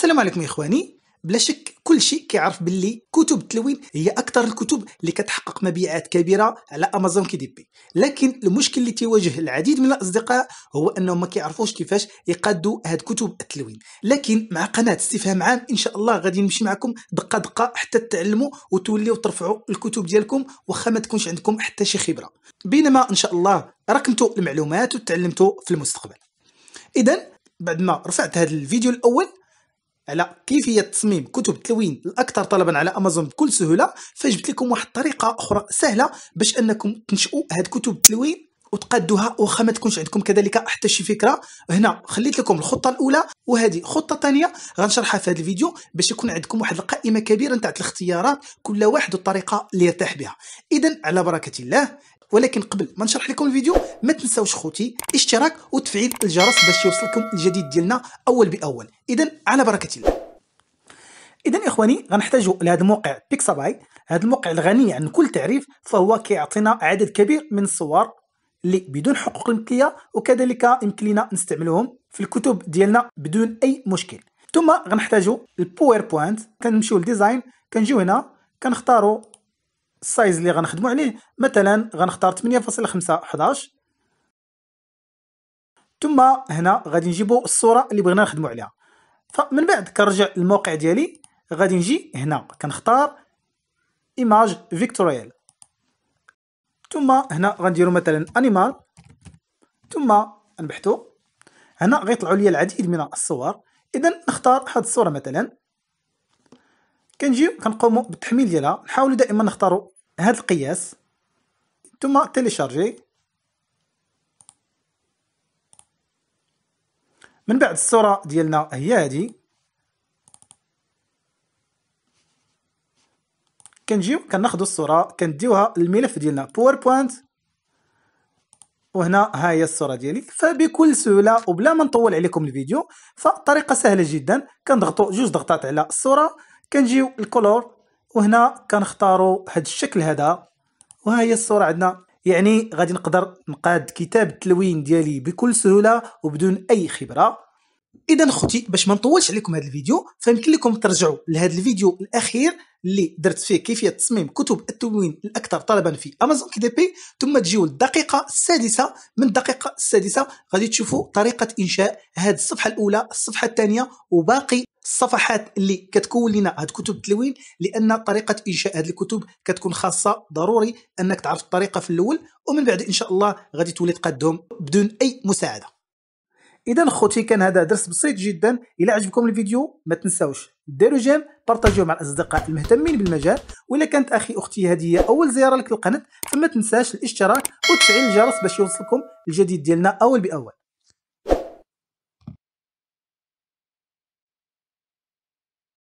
السلام عليكم اخواني بلا شك كل شيء كيعرف باللي كتب التلوين هي اكثر الكتب اللي كتحقق مبيعات كبيره على امازون كي دي بي لكن المشكل اللي تواجه العديد من الاصدقاء هو انهم ما كيعرفوش كيفاش يقادوا هاد كتب التلوين لكن مع قناه استفهام عام ان شاء الله غادي نمشي معكم دقه دقه حتى تتعلموا وتوليو ترفعوا الكتب ديالكم واخا ما تكونش عندكم حتى شي خبره بينما ان شاء الله ركمتوا المعلومات وتعلمتوا في المستقبل اذا بعد ما رفعت هذا الفيديو الاول على كيفيه تصميم كتب التلوين الاكثر طلبا على امازون بكل سهوله فجبت لكم واحد الطريقه اخرى سهله باش انكم تنشئوا هاد كتب التلوين وتقادوها واخا ما تكونش عندكم كذلك حتى شي فكره هنا خليت لكم الخطه الاولى وهذه خطه ثانيه غنشرحها في هذا الفيديو باش يكون عندكم واحد القائمه كبيره نتاع الاختيارات كل واحد الطريقه اللي يرتاح بها اذا على بركه الله ولكن قبل ما نشرح لكم الفيديو ما تنساوش خوتي اشتراك وتفعيل الجرس باش يوصلكم الجديد ديالنا اول باول اذا على بركه الله اذا اخواني غنحتاجوا لهذا الموقع بيكساباي هذا الموقع الغني عن كل تعريف فهو كيعطينا عدد كبير من الصور اللي بدون حقوق الملكيه وكذلك يمكن لنا نستعملوهم في الكتب ديالنا بدون اي مشكل ثم غنحتاجوا الباوربوينت كنمشيو للديزاين كنجيو هنا كنختاروا السايز اللي غنخدمو عليه مثلا غنختار 8.5 11 ثم هنا غادي نجيبو الصوره اللي بغينا نخدمو عليها فمن بعد كنرجع للموقع ديالي غادي نجي هنا كنختار ايماج فيكتوريال ثم هنا غنديرو مثلا انيمال ثم نبحثو هنا غيطلعوا لي العديد من الصور اذا نختار هاد الصوره مثلا كنجيو كنقوموا بالتحميل ديالها نحاولوا دائما نختاروا هذا القياس ثم تيليشارجي من بعد الصوره ديالنا هي هذه كنجيو كناخذوا الصوره كنديوها للملف ديالنا باوربوينت وهنا ها هي الصوره ديالي فبكل سهوله وبلا ما نطول عليكم الفيديو فطريقه سهله جدا كنضغطوا جوج ضغطات على الصوره كنجيو الكولور وهنا كنختاروا هذا الشكل هذا وها هي الصوره عندنا يعني غادي نقدر نقاد كتاب التلوين ديالي بكل سهوله وبدون اي خبره اذا خوتي باش ما نطولش عليكم هذا الفيديو فيمكن لكم ترجعوا لهذا الفيديو الاخير اللي درت فيه كيفيه تصميم كتب التموين الاكثر طلبا في امازون كي دي بي ثم تجيو للدقيقه السادسه من الدقيقه السادسه غادي تشوفوا طريقه انشاء هذه الصفحه الاولى الصفحه الثانيه وباقي الصفحات اللي كتكون لنا هاد كتب التلوين لان طريقه انشاء هاد الكتب كتكون خاصه ضروري انك تعرف الطريقه في الاول ومن بعد ان شاء الله غادي تولي تقدهم بدون اي مساعده اذا خوتي كان هذا درس بسيط جدا الى عجبكم الفيديو ما تنساوش ديروا جيم بارطاجيو مع الاصدقاء المهتمين بالمجال واذا كانت اخي اختي هذه هي اول زياره لك للقناه فما تنساش الاشتراك وتفعيل الجرس باش يوصلكم الجديد ديالنا اول باول